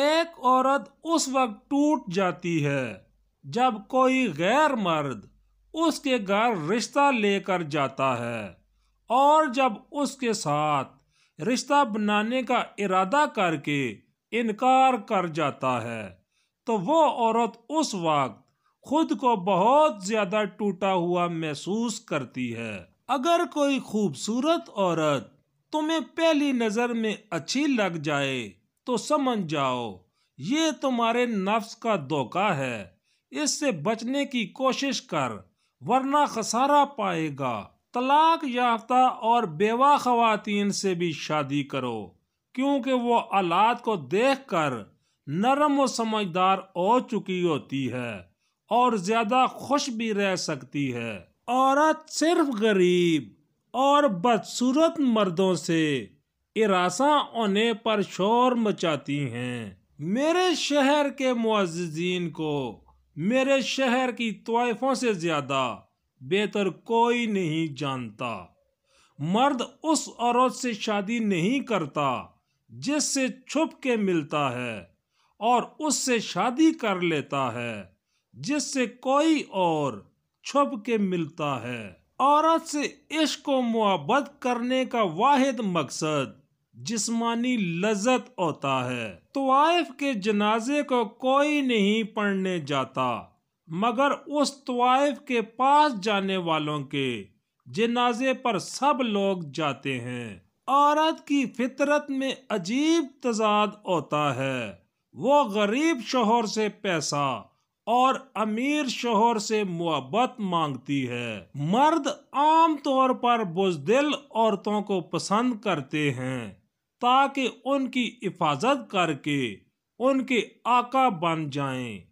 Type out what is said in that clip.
एक औरत उस वक्त टूट जाती है जब कोई गैर मर्द उसके घर रिश्ता लेकर जाता है और जब उसके साथ रिश्ता बनाने का इरादा करके इनकार कर जाता है तो वो औरत उस वक्त खुद को बहुत ज़्यादा टूटा हुआ महसूस करती है अगर कोई खूबसूरत औरत तुम्हें पहली नज़र में अच्छी लग जाए तो समझ जाओ ये तुम्हारे नफ्स का धोखा है इससे बचने की कोशिश कर वरना खसारा पाएगा तलाक याफ्ता और बेवा खातन से भी शादी करो क्योंकि वो आलात को देख कर नरम व समझदार हो चुकी होती है और ज़्यादा खुश भी रह सकती है औरत सिर्फ गरीब और बदसूरत मर्दों से इरासा होने पर शोर मचाती हैं मेरे शहर के मुआजीन को मेरे शहर की तोयफों से ज़्यादा बेहतर कोई नहीं जानता मर्द उस औरत से शादी नहीं करता जिससे छुप के मिलता है और उससे शादी कर लेता है जिससे कोई और छुप के मिलता है औरत से इश्क मुहबत करने का वाहिद मकसद जिस्मानी लजत होता है तवाइफ के जनाजे को कोई नहीं पढ़ने जाता मगर उस तवाइफ के पास जाने वालों के जनाजे पर सब लोग जाते हैं औरत की फितरत में अजीब तजाद होता है वो गरीब शोहर से पैसा और अमीर शोहर से मुहब्बत मांगती है मर्द आम तौर पर बुजदिल औरतों को पसंद करते हैं ताकि उनकी हिफाजत करके उनके आका बन जाएं